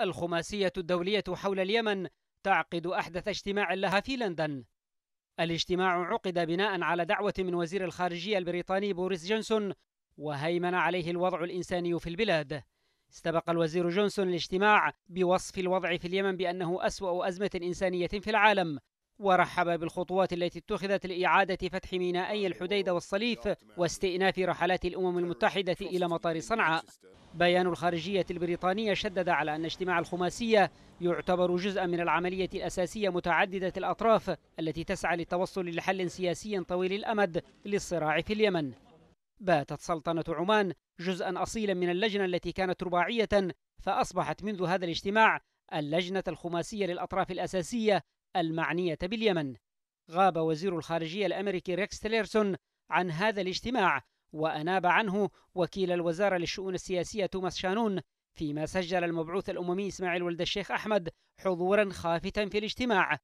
الخماسية الدولية حول اليمن تعقد أحدث اجتماع لها في لندن الاجتماع عقد بناء على دعوة من وزير الخارجية البريطاني بوريس جونسون وهيمن عليه الوضع الإنساني في البلاد استبق الوزير جونسون الاجتماع بوصف الوضع في اليمن بأنه أسوأ أزمة إنسانية في العالم ورحب بالخطوات التي اتخذت لإعادة فتح مينائي الحديدة والصليف واستئناف رحلات الأمم المتحدة إلى مطار صنعاء بيان الخارجية البريطانية شدد على أن اجتماع الخماسية يعتبر جزءا من العملية الأساسية متعددة الأطراف التي تسعى للتوصل لحل سياسي طويل الأمد للصراع في اليمن باتت سلطنة عمان جزءا أصيلا من اللجنة التي كانت رباعية فأصبحت منذ هذا الاجتماع اللجنة الخماسية للأطراف الأساسية المعنية باليمن غاب وزير الخارجية الأمريكي ريكس تيليرسون عن هذا الاجتماع وأناب عنه وكيل الوزارة للشؤون السياسية توماس شانون فيما سجل المبعوث الأممي إسماعيل ولد الشيخ أحمد حضورا خافتا في الاجتماع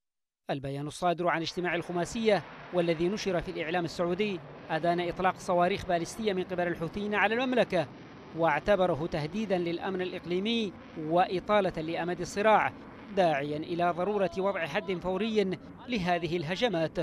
البيان الصادر عن اجتماع الخماسية والذي نشر في الإعلام السعودي أدان إطلاق صواريخ باليستية من قبل الحوثيين على المملكة واعتبره تهديدا للأمن الإقليمي وإطالة لأمد الصراع داعيا إلى ضرورة وضع حد فوري لهذه الهجمات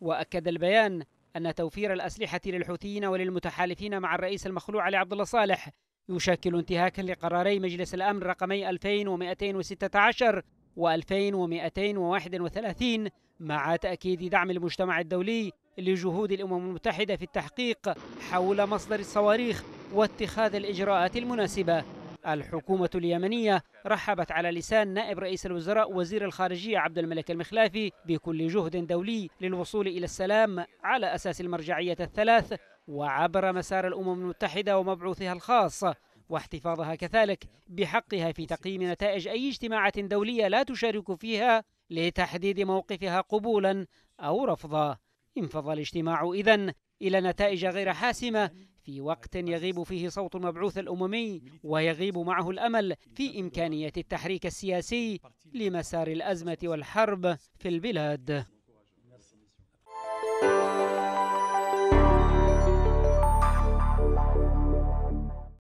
وأكد البيان أن توفير الأسلحة للحوثيين وللمتحالفين مع الرئيس المخلوع علي عبد الله صالح يشكل انتهاكا لقراري مجلس الأمن رقمي 2216 و 2231 مع تأكيد دعم المجتمع الدولي لجهود الأمم المتحدة في التحقيق حول مصدر الصواريخ واتخاذ الإجراءات المناسبة الحكومة اليمنية رحبت على لسان نائب رئيس الوزراء وزير الخارجية عبد الملك المخلافي بكل جهد دولي للوصول إلى السلام على أساس المرجعية الثلاث وعبر مسار الأمم المتحدة ومبعوثها الخاص واحتفاظها كذلك بحقها في تقييم نتائج أي اجتماعات دولية لا تشارك فيها لتحديد موقفها قبولا أو رفضا انفض الاجتماع إذن إلى نتائج غير حاسمة في وقت يغيب فيه صوت المبعوث الأممي ويغيب معه الأمل في إمكانية التحريك السياسي لمسار الأزمة والحرب في البلاد